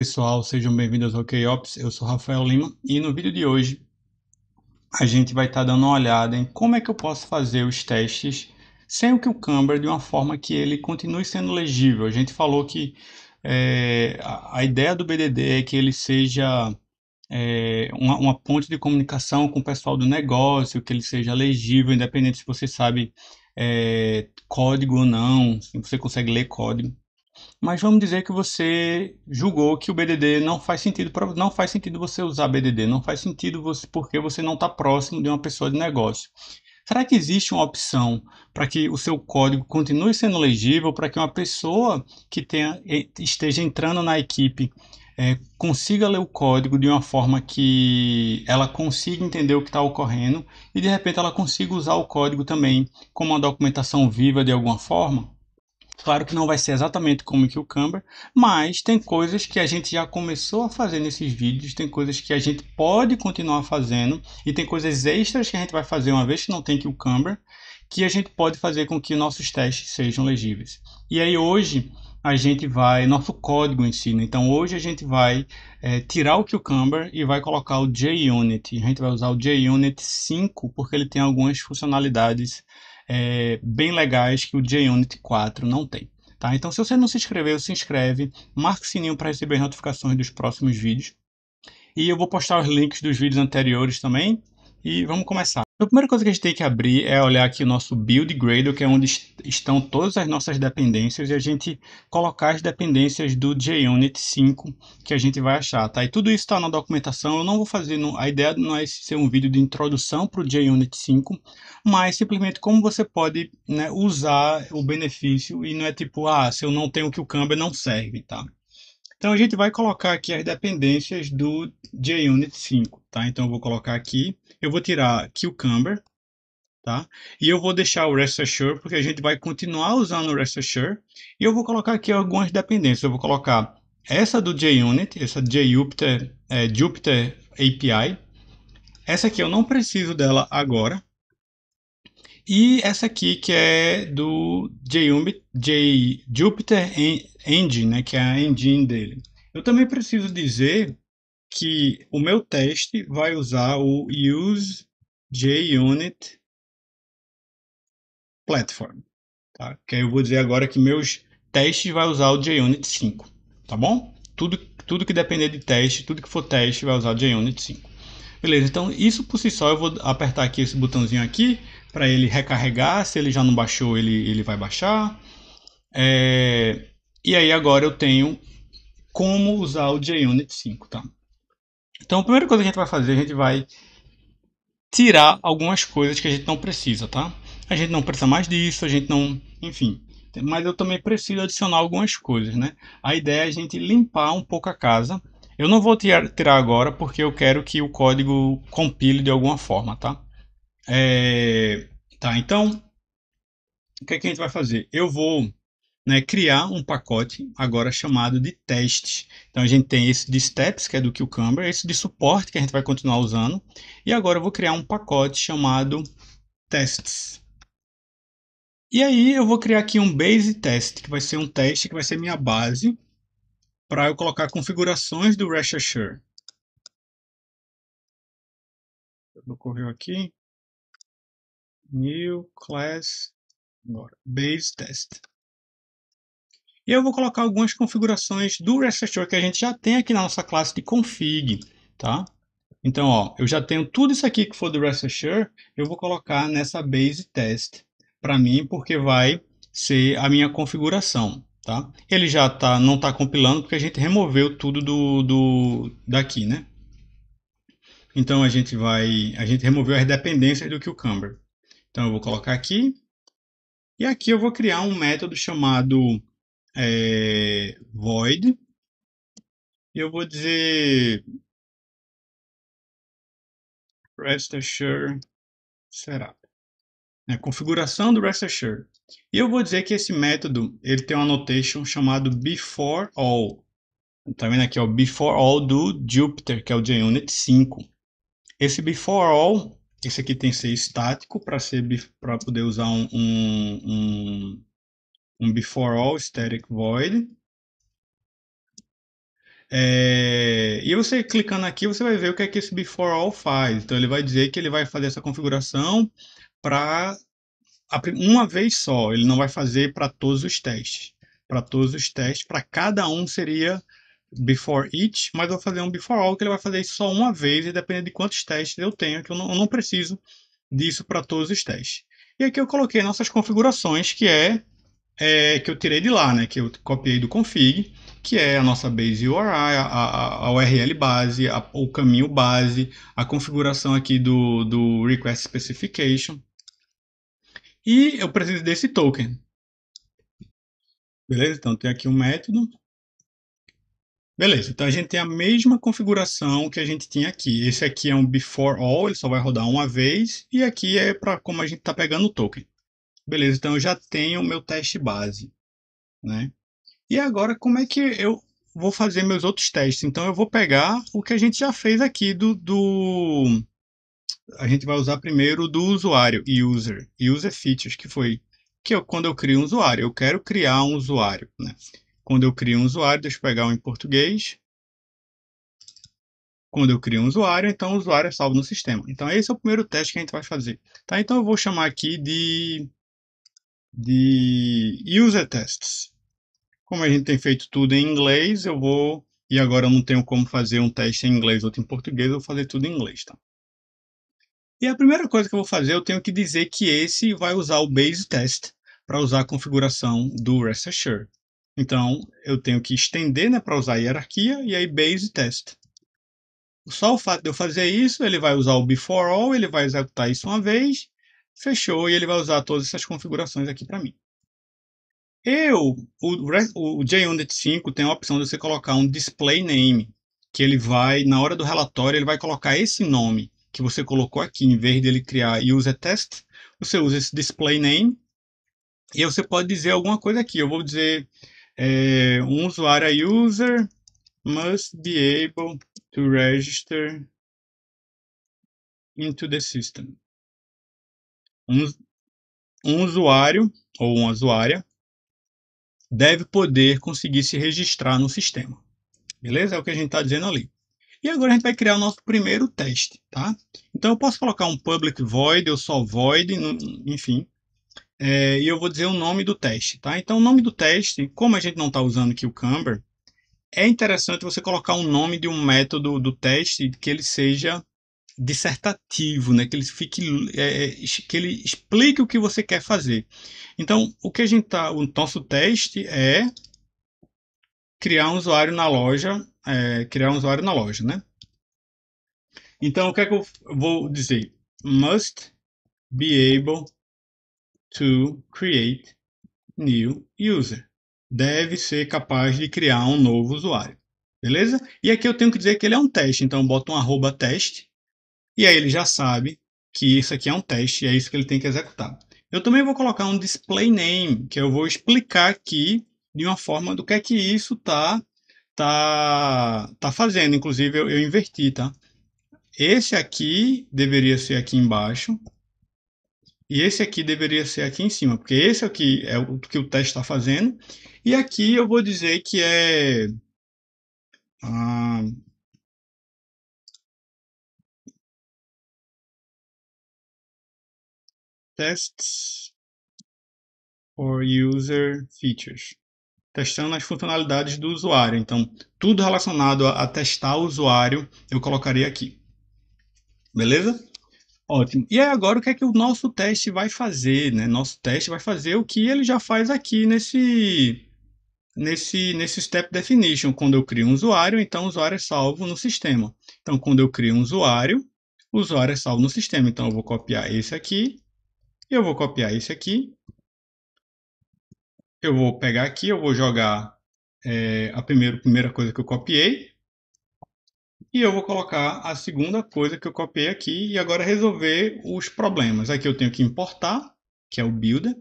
pessoal, sejam bem-vindos ao KOps, eu sou Rafael Lima e no vídeo de hoje a gente vai estar tá dando uma olhada em como é que eu posso fazer os testes sem o que o Canberra de uma forma que ele continue sendo legível. A gente falou que é, a ideia do BDD é que ele seja é, uma, uma ponte de comunicação com o pessoal do negócio, que ele seja legível, independente se você sabe é, código ou não, se você consegue ler código. Mas vamos dizer que você julgou que o BDD não faz sentido para não faz sentido você usar BDD, não faz sentido você porque você não está próximo de uma pessoa de negócio. Será que existe uma opção para que o seu código continue sendo legível, para que uma pessoa que tenha, esteja entrando na equipe é, consiga ler o código de uma forma que ela consiga entender o que está ocorrendo e de repente ela consiga usar o código também como uma documentação viva de alguma forma? Claro que não vai ser exatamente como que o Canva, mas tem coisas que a gente já começou a fazer nesses vídeos, tem coisas que a gente pode continuar fazendo e tem coisas extras que a gente vai fazer uma vez que não tem que o que a gente pode fazer com que nossos testes sejam legíveis. E aí hoje a gente vai, nosso código ensina. Né? Então hoje a gente vai é, tirar o Cucumber e vai colocar o JUnit. A gente vai usar o JUnit 5 porque ele tem algumas funcionalidades é, bem legais que o JUnit 4 não tem. Tá? Então, se você não se inscreveu, se inscreve, marque o sininho para receber as notificações dos próximos vídeos. E eu vou postar os links dos vídeos anteriores também. E vamos começar. A primeira coisa que a gente tem que abrir é olhar aqui o nosso build grader, que é onde estão todas as nossas dependências, e a gente colocar as dependências do JUnit 5 que a gente vai achar, tá? E tudo isso está na documentação, eu não vou fazer, no, a ideia não é ser um vídeo de introdução para o JUnit 5, mas simplesmente como você pode né, usar o benefício, e não é tipo, ah, se eu não tenho o que o Camber não serve, tá? Então a gente vai colocar aqui as dependências do JUnit 5, tá? Então eu vou colocar aqui, eu vou tirar Cucumber, tá? E eu vou deixar o Rest Assure, porque a gente vai continuar usando o Rest Assure. E eu vou colocar aqui algumas dependências. Eu vou colocar essa do JUnit, essa JUpyter, é, Jupyter API. Essa aqui eu não preciso dela agora. E essa aqui que é do JUnit, J, Jupyter engine, né, que é a engine dele. Eu também preciso dizer que o meu teste vai usar o use JUnit platform, tá? Que eu vou dizer agora que meus testes vai usar o JUnit 5, tá bom? Tudo tudo que depender de teste, tudo que for teste vai usar o JUnit 5. Beleza, então isso por si só eu vou apertar aqui esse botãozinho aqui para ele recarregar, se ele já não baixou ele, ele vai baixar. É, e aí agora eu tenho como usar o JUnit 5, tá? Então a primeira coisa que a gente vai fazer, a gente vai tirar algumas coisas que a gente não precisa, tá? A gente não precisa mais disso, a gente não... Enfim, mas eu também preciso adicionar algumas coisas, né? A ideia é a gente limpar um pouco a casa. Eu não vou tirar, tirar agora porque eu quero que o código compile de alguma forma, tá? É, tá, então, o que, é que a gente vai fazer? Eu vou né, criar um pacote agora chamado de testes. Então a gente tem esse de steps, que é do Cucumber, esse de suporte que a gente vai continuar usando, e agora eu vou criar um pacote chamado tests. E aí eu vou criar aqui um base test, que vai ser um teste que vai ser minha base para eu colocar configurações do Rest Assure. Ocorreu aqui. New class agora, base test. E eu vou colocar algumas configurações do REST que a gente já tem aqui na nossa classe de config, tá? Então, ó, eu já tenho tudo isso aqui que for do REST eu vou colocar nessa base test para mim, porque vai ser a minha configuração, tá? Ele já tá, não está compilando porque a gente removeu tudo do, do daqui, né? Então a gente vai, a gente removeu as dependências do Cucumber. Então eu vou colocar aqui e aqui eu vou criar um método chamado é, void. Eu vou dizer rest assure setup. É, configuração do rest assure. E eu vou dizer que esse método ele tem uma annotation chamado before all. Tá vendo aqui, o before all do Jupyter, que é o JUnit 5. Esse before all, esse aqui tem que ser estático para poder usar um, um, um um before all static void. É, e você clicando aqui, você vai ver o que é que esse before all faz. Então ele vai dizer que ele vai fazer essa configuração para uma vez só, ele não vai fazer para todos os testes. Para todos os testes, para cada um seria before each, mas eu vou fazer um before all que ele vai fazer isso só uma vez e depende de quantos testes eu tenho, que eu não, eu não preciso disso para todos os testes. E aqui eu coloquei nossas configurações, que é é, que eu tirei de lá, né? Que eu copiei do config, que é a nossa base URI, a, a, URL base, a, o caminho base, a configuração aqui do, do request specification. E eu preciso desse token. Beleza? Então tem aqui um método. Beleza, então a gente tem a mesma configuração que a gente tinha aqui. Esse aqui é um before all, ele só vai rodar uma vez. E aqui é para como a gente está pegando o token. Beleza, então eu já tenho o meu teste base, né? E agora como é que eu vou fazer meus outros testes? Então eu vou pegar o que a gente já fez aqui do, do... a gente vai usar primeiro do usuário, user, user features, que foi que eu, quando eu crio um usuário, eu quero criar um usuário, né? Quando eu crio um usuário, deixa eu pegar um em português. Quando eu crio um usuário, então o usuário é salvo no sistema. Então esse é o primeiro teste que a gente vai fazer. Tá? Então eu vou chamar aqui de de user tests. Como a gente tem feito tudo em inglês, eu vou. E agora eu não tenho como fazer um teste em inglês, outro em português, eu vou fazer tudo em inglês, tá? E a primeira coisa que eu vou fazer, eu tenho que dizer que esse vai usar o base test para usar a configuração do Rest Assured. Então, eu tenho que estender né, para usar a hierarquia e aí base test. Só o fato de eu fazer isso, ele vai usar o before all, ele vai executar isso uma vez Fechou e ele vai usar todas essas configurações aqui para mim. Eu, o, o JUnit 5 tem a opção de você colocar um display name, que ele vai, na hora do relatório, ele vai colocar esse nome que você colocou aqui, em vez dele criar user test, você usa esse display name e você pode dizer alguma coisa aqui. Eu vou dizer é, um usuário user must be able to register into the system um, um usuário ou uma usuária deve poder conseguir se registrar no sistema. Beleza? É o que a gente está dizendo ali. E agora a gente vai criar o nosso primeiro teste, tá? Então eu posso colocar um public void ou só void, enfim. É, e eu vou dizer o nome do teste, tá? Então o nome do teste, como a gente não está usando aqui o Camber, é interessante você colocar o nome de um método do teste que ele seja dissertativo, né? que, ele fique, é, é que ele explique o que você quer fazer. Então, o que a gente tá, o nosso teste é criar um usuário na loja, é, criar um usuário na loja, né? Então, o que é que eu vou dizer? Must be able to create new user. Deve ser capaz de criar um novo usuário. Beleza? E aqui eu tenho que dizer que ele é um teste. Então, eu boto um arroba teste. E aí ele já sabe que isso aqui é um teste e é isso que ele tem que executar. Eu também vou colocar um display name, que eu vou explicar aqui de uma forma do que é que isso tá tá tá fazendo. Inclusive eu, eu inverti, tá? Esse aqui deveria ser aqui embaixo e esse aqui deveria ser aqui em cima, porque esse aqui é o que o teste está fazendo. E aqui eu vou dizer que é ah, Tests or User Features. Testando as funcionalidades do usuário. Então, tudo relacionado a, a testar o usuário, eu colocarei aqui. Beleza? Ótimo. E agora o que é que o nosso teste vai fazer, né? Nosso teste vai fazer o que ele já faz aqui nesse nesse nesse step definition, quando eu crio um usuário, então o usuário é salvo no sistema. Então, quando eu crio um usuário, o usuário é salvo no sistema. Então, eu vou copiar esse aqui eu vou copiar esse aqui. Eu vou pegar aqui, eu vou jogar é, a primeira, primeira coisa que eu copiei. E eu vou colocar a segunda coisa que eu copiei aqui e agora resolver os problemas. Aqui eu tenho que importar, que é o builder.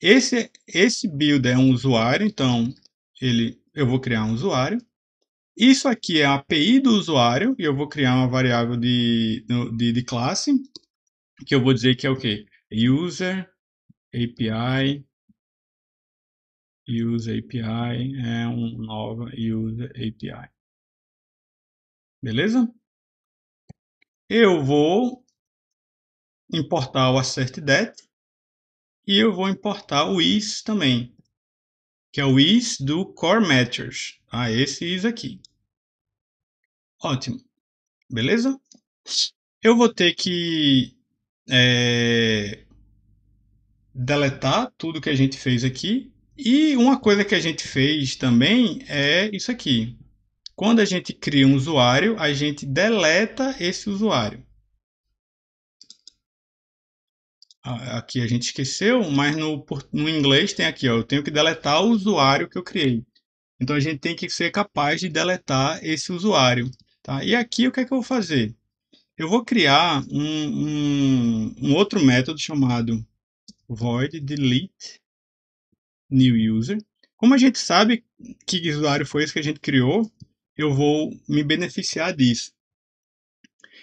Esse, esse builder é um usuário, então ele, eu vou criar um usuário. Isso aqui é a API do usuário e eu vou criar uma variável de, de, de classe que eu vou dizer que é o quê? user API. use API é um nova user API. Beleza? Eu vou importar o assertdet e eu vou importar o is também, que é o is do core matchers, ah Esse is aqui. Ótimo. Beleza? Eu vou ter que é, deletar tudo que a gente fez aqui. E uma coisa que a gente fez também é isso aqui. Quando a gente cria um usuário, a gente deleta esse usuário. Aqui a gente esqueceu, mas no, no inglês tem aqui, ó, eu tenho que deletar o usuário que eu criei. Então a gente tem que ser capaz de deletar esse usuário. Tá? E aqui o que é que eu vou fazer? Eu vou criar um, um, um outro método chamado void delete new user. Como a gente sabe que usuário foi esse que a gente criou, eu vou me beneficiar disso.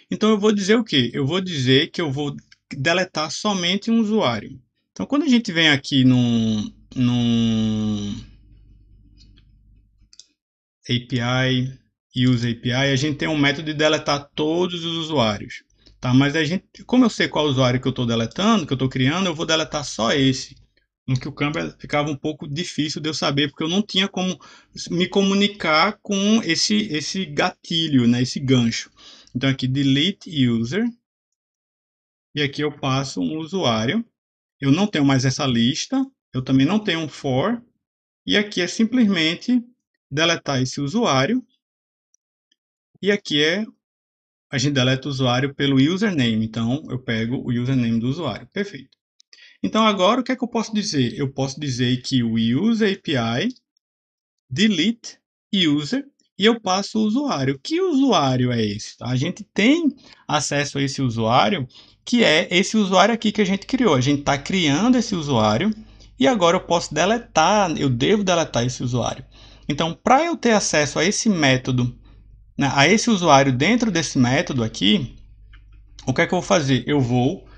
Então eu vou dizer o que? Eu vou dizer que eu vou deletar somente um usuário. Então quando a gente vem aqui num, num API e usa API, a gente tem um método de deletar todos os usuários. Tá? Mas a gente, como eu sei qual usuário que eu estou deletando, que eu estou criando, eu vou deletar só esse. no que o Canva ficava um pouco difícil de eu saber, porque eu não tinha como me comunicar com esse, esse gatilho, né? esse gancho. Então aqui, delete user. E aqui eu passo um usuário. Eu não tenho mais essa lista. Eu também não tenho um for. E aqui é simplesmente deletar esse usuário e aqui é a gente deleta o usuário pelo username. Então, eu pego o username do usuário. Perfeito. Então, agora, o que é que eu posso dizer? Eu posso dizer que o user API delete user e eu passo o usuário. Que usuário é esse? A gente tem acesso a esse usuário, que é esse usuário aqui que a gente criou. A gente está criando esse usuário e agora eu posso deletar, eu devo deletar esse usuário. Então, para eu ter acesso a esse método né, a esse usuário dentro desse método aqui, o que é que eu vou fazer? Eu vou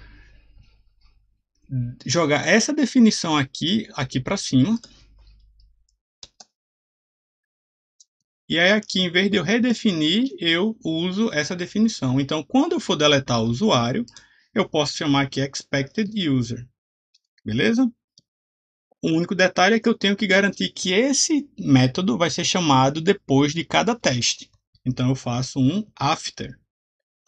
jogar essa definição aqui, aqui para cima. E aí aqui, em vez de eu redefinir, eu uso essa definição. Então, quando eu for deletar o usuário, eu posso chamar aqui expected user. Beleza? O único detalhe é que eu tenho que garantir que esse método vai ser chamado depois de cada teste. Então eu faço um after.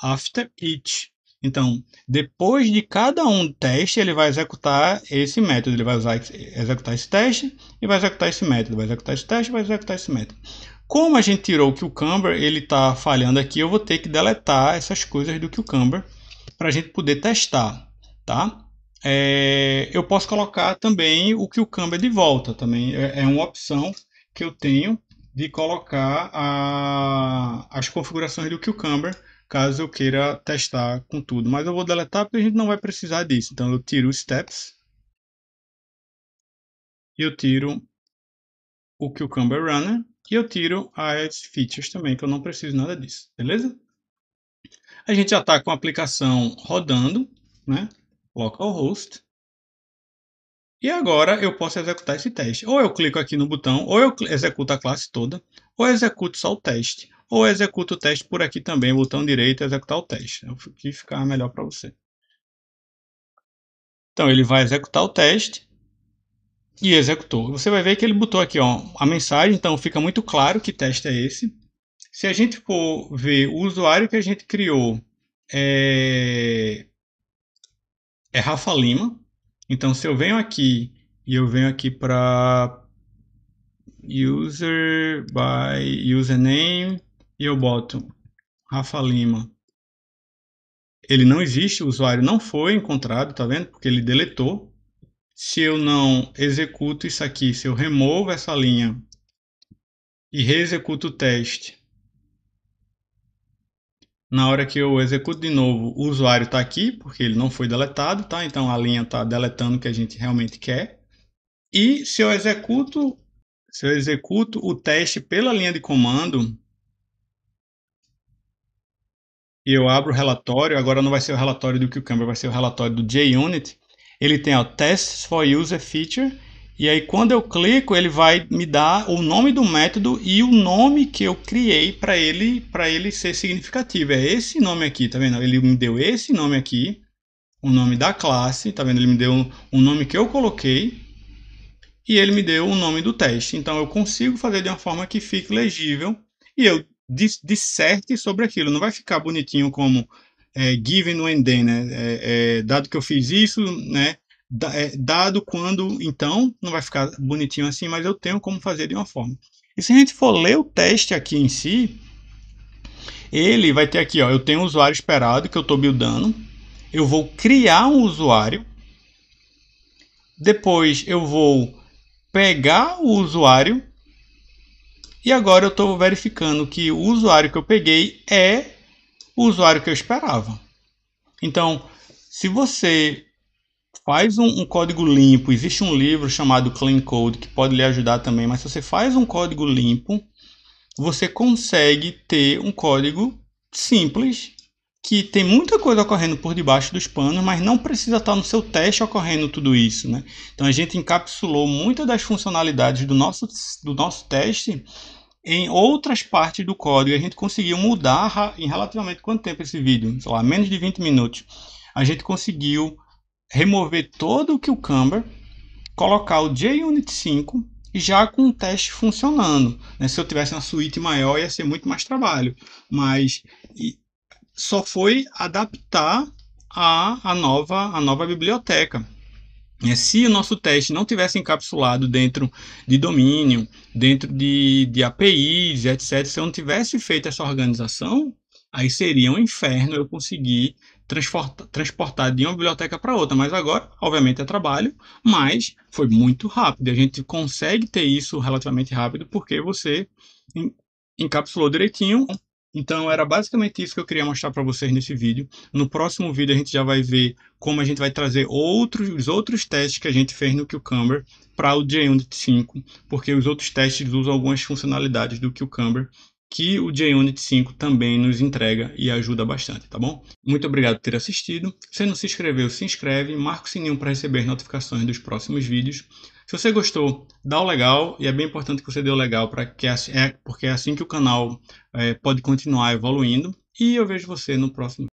After each. Então, depois de cada um teste, ele vai executar esse método. Ele vai usar, executar esse teste e vai executar esse método. Vai executar esse teste e vai executar esse método. Como a gente tirou o Cucumber, ele está falhando aqui, eu vou ter que deletar essas coisas do Cucumber para a gente poder testar, tá? É, eu posso colocar também o Cucumber é de volta, também é, é uma opção que eu tenho de colocar a, as configurações do Cucumber, caso eu queira testar com tudo. Mas eu vou deletar porque a gente não vai precisar disso. Então eu tiro os Steps. Eu tiro o Cucumber Runner. E eu tiro as features também, que eu não preciso nada disso. Beleza? A gente já está com a aplicação rodando, né? localhost. E agora eu posso executar esse teste. Ou eu clico aqui no botão, ou eu executo a classe toda, ou executo só o teste. Ou executo o teste por aqui também, botão direito, executar o teste. É o que ficar melhor para você. Então ele vai executar o teste e executou. Você vai ver que ele botou aqui ó, a mensagem, então fica muito claro que teste é esse. Se a gente for ver o usuário que a gente criou é, é Rafa Lima, então, se eu venho aqui e eu venho aqui para user by username e eu boto Rafa Lima. Ele não existe, o usuário não foi encontrado, tá vendo? Porque ele deletou. Se eu não executo isso aqui, se eu removo essa linha e reexecuto o teste, na hora que eu executo de novo, o usuário está aqui, porque ele não foi deletado, tá? Então a linha está deletando o que a gente realmente quer. E se eu executo, se eu executo o teste pela linha de comando, e eu abro o relatório, agora não vai ser o relatório do Cucumber, vai ser o relatório do JUnit. Ele tem o Tests for User Feature, e aí quando eu clico, ele vai me dar o nome do método e o nome que eu criei para ele, para ele ser significativo. É esse nome aqui, tá vendo? Ele me deu esse nome aqui, o nome da classe, tá vendo? Ele me deu um, nome que eu coloquei e ele me deu o nome do teste. Então eu consigo fazer de uma forma que fique legível e eu disserte sobre aquilo. Não vai ficar bonitinho como é, given when then, né? É, é, dado que eu fiz isso, né? É, dado quando, então, não vai ficar bonitinho assim, mas eu tenho como fazer de uma forma. E se a gente for ler o teste aqui em si, ele vai ter aqui, ó, eu tenho um usuário esperado que eu estou buildando, eu vou criar um usuário, depois eu vou pegar o usuário, e agora eu estou verificando que o usuário que eu peguei é o usuário que eu esperava. Então, se você faz um, um, código limpo, existe um livro chamado Clean Code que pode lhe ajudar também, mas se você faz um código limpo, você consegue ter um código simples que tem muita coisa ocorrendo por debaixo dos panos, mas não precisa estar no seu teste ocorrendo tudo isso, né? Então a gente encapsulou muitas das funcionalidades do nosso, do nosso teste em outras partes do código. A gente conseguiu mudar em relativamente quanto tempo esse vídeo? Sei lá, menos de 20 minutos. A gente conseguiu remover todo o cucumber, colocar o JUnit 5 e já com o teste funcionando. Né? Se eu tivesse uma suíte maior ia ser muito mais trabalho, mas só foi adaptar a, a, nova, a nova biblioteca. Se o nosso teste não tivesse encapsulado dentro de domínio, dentro de, de APIs, etc., se eu não tivesse feito essa organização, aí seria um inferno eu conseguir transportar transportado de uma biblioteca para outra, mas agora, obviamente, é trabalho, mas foi muito rápido. A gente consegue ter isso relativamente rápido porque você encapsulou direitinho. Então, era basicamente isso que eu queria mostrar para vocês nesse vídeo. No próximo vídeo, a gente já vai ver como a gente vai trazer outros, os outros testes que a gente fez no Cucumber para o JUnit 5, porque os outros testes usam algumas funcionalidades do Cucumber que o JUnit 5 também nos entrega e ajuda bastante, tá bom? Muito obrigado por ter assistido. Se não se inscreveu, se inscreve, marca o sininho para receber notificações dos próximos vídeos. Se você gostou, dá o legal, e é bem importante que você dê o legal, para que é, porque é assim que o canal é, pode continuar evoluindo. E eu vejo você no próximo